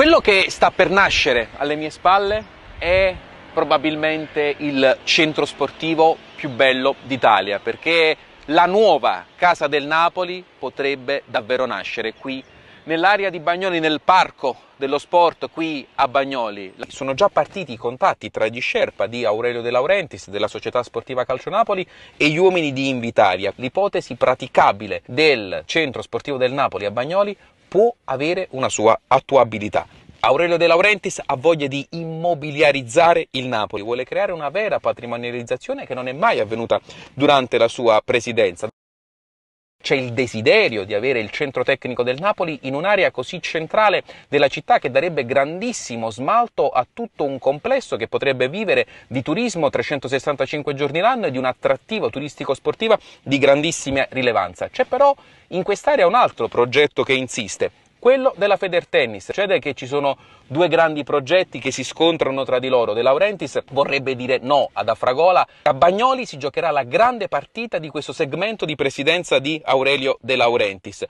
Quello che sta per nascere alle mie spalle è probabilmente il centro sportivo più bello d'Italia perché la nuova casa del Napoli potrebbe davvero nascere qui nell'area di Bagnoli, nel parco dello sport qui a Bagnoli. Sono già partiti i contatti tra gli Sherpa di Aurelio De Laurentiis, della società sportiva Calcio Napoli, e gli uomini di Invitalia. L'ipotesi praticabile del centro sportivo del Napoli a Bagnoli può avere una sua attuabilità. Aurelio De Laurentiis ha voglia di immobiliarizzare il Napoli, vuole creare una vera patrimonializzazione che non è mai avvenuta durante la sua presidenza. C'è il desiderio di avere il centro tecnico del Napoli in un'area così centrale della città che darebbe grandissimo smalto a tutto un complesso che potrebbe vivere di turismo 365 giorni l'anno e di un attrattivo turistico sportivo di grandissima rilevanza. C'è però in quest'area un altro progetto che insiste, quello della Federtennis. Succede che ci sono due grandi progetti che si scontrano tra di loro. De Laurentiis vorrebbe dire no ad Afragola. A Bagnoli si giocherà la grande partita di questo segmento di presidenza di Aurelio De Laurentiis.